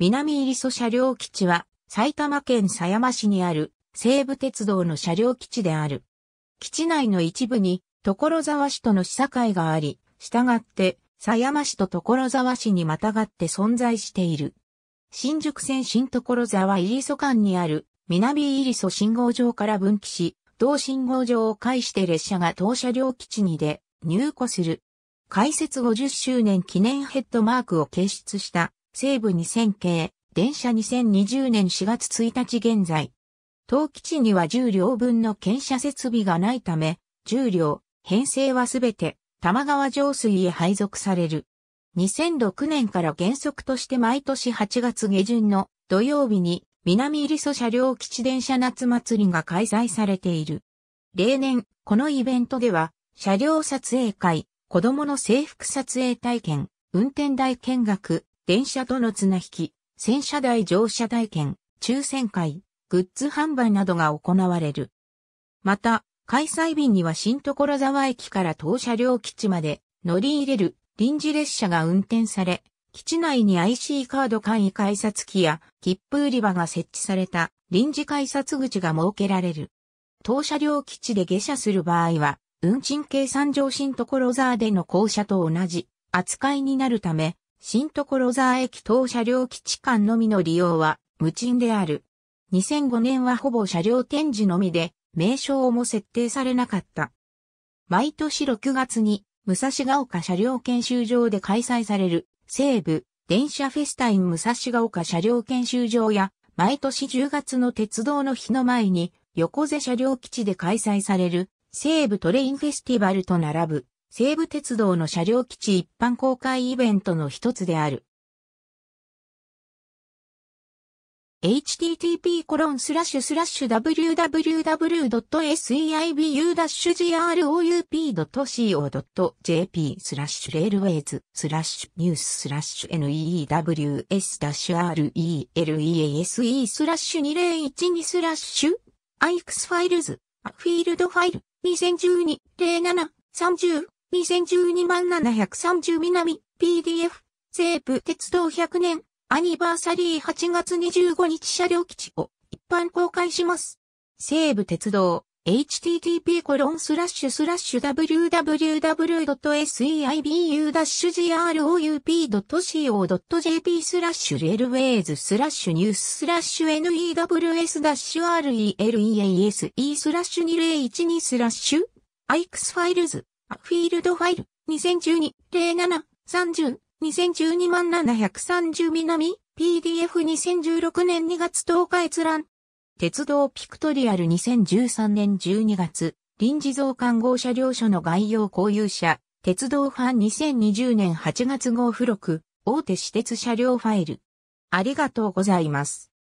南入ソ車両基地は埼玉県狭山市にある西武鉄道の車両基地である。基地内の一部に所沢市との市境があり、従って狭山市と所沢市にまたがって存在している。新宿線新所沢入ソ間にある南入ソ信号場から分岐し、同信号場を介して列車が当車両基地にで入庫する。開設50周年記念ヘッドマークを掲出した西部2000系、電車2020年4月1日現在。当基地には10両分の検車設備がないため、10両、編成はすべて、玉川上水へ配属される。2006年から原則として毎年8月下旬の土曜日に南入曽車両基地電車夏祭りが開催されている。例年、このイベントでは、車両撮影会、子供の制服撮影体験、運転台見学、電車との綱引き、戦車台乗車体験、抽選会、グッズ販売などが行われる。また、開催日には新所沢駅から当車両基地まで乗り入れる臨時列車が運転され、基地内に IC カード簡易改札機や切符売り場が設置された臨時改札口が設けられる。当車両基地で下車する場合は、運賃計算上新所沢での降車と同じ扱いになるため、新所沢駅等車両基地間のみの利用は無賃である。2005年はほぼ車両展示のみで、名称も設定されなかった。毎年6月に、武蔵ヶ丘車両研修場で開催される、西部、電車フェスタイン武蔵ヶ丘車両研修場や、毎年10月の鉄道の日の前に、横瀬車両基地で開催される、西部トレインフェスティバルと並ぶ、西武鉄道の車両基地一般公開イベントの一つである。http://www.seibu-group.co.jp スラッシュレールウェイズスラッシュニューススラッシュ news-release スラッシュ2012スラッシュ ix ファイルズフィールドファイル2012 07 30 2012万730南 PDF 西武鉄道100年アニバーサリー8月25日車両基地を一般公開します。西武鉄道 http コロンスラッシュスラッシュ www.seibu-group.co.jp スラッシュレルウェイズスラッシュニューススラッシュ news-relas e スラッシュ2012スラッシュ ix ファイルズフィールドファイル、2012-07-30、2012万730南、PDF2016 年2月10日閲覧。鉄道ピクトリアル2013年12月、臨時増刊号車両所の概要公有者、鉄道ファン2020年8月号付録、大手私鉄車両ファイル。ありがとうございます。